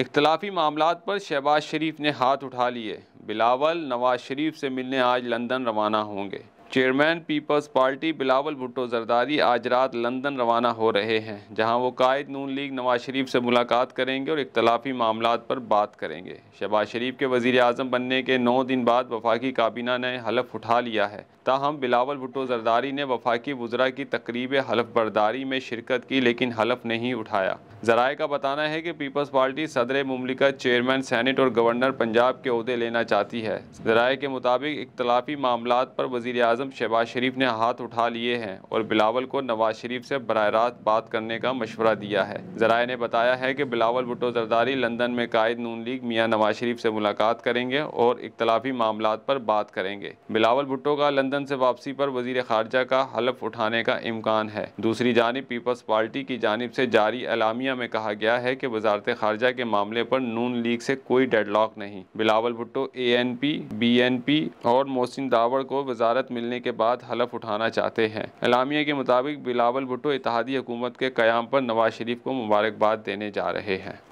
इख्तलाफी मामला पर शहबाज शरीफ ने हाथ उठा लिए बिलावल नवाज शरीफ से मिलने आज लंदन रवाना होंगे चेयरमैन पीपल्स पार्टी बिलावल भुट्टो जरदारी आज रात लंदन रवाना हो रहे हैं जहां वो कायद नून लीग नवाज शरीफ से मुलाकात करेंगे और इख्तलाफी मामला पर बात करेंगे शहबाज शरीफ के वजीर अजम बनने के नौ दिन बाद वफाकी काबीना ने हलफ उठा लिया है ताहम बिलावल भुट्टो जरदारी ने वफाकी वजरा की तकरीब हलफ बरदारी में शिरकत की लेकिन हलफ नहीं उठाया जराए का बताना है कि पीपल्स पार्टी सदर ममलिकत चेयरमैन सैनट और गवर्नर पंजाब के अहदे लेना चाहती है जराए के मुताबिक इख्तलाफी मामला पर वजी अजम अजम शहबाज शरीफ ने हाथ उठा लिए हैं और बिलावल को नवाज शरीफ से बर रास्त बात करने का मशवरा दिया है जराए ने बताया है कि बिलावल भुटो जरदारी लंदन में कायद नून लीग मियाँ नवाज शरीफ से मुलाकात करेंगे और इख्तलाफी मामला पर बात करेंगे बिलावल भुटो का लंदन से वापसी पर वजीर खारजा का हलफ उठाने का इम्कान है दूसरी जानब पीपल्स पार्टी की जानब से जारी अलामिया में कहा गया है कि वजारत खारजा के मामले पर नून लीग से कोई डेडलॉक नहीं Bilawal Bhutto A N P B N P और मोहसिन दावड़ को वजारत मिलने डालने के बाद हलफ उठाना चाहते हैं इलामिया के मुताबिक बिलावल भुट्टो इतिहादी हुकूमत के क्याम पर नवाज शरीफ को मुबारकबाद देने जा रहे हैं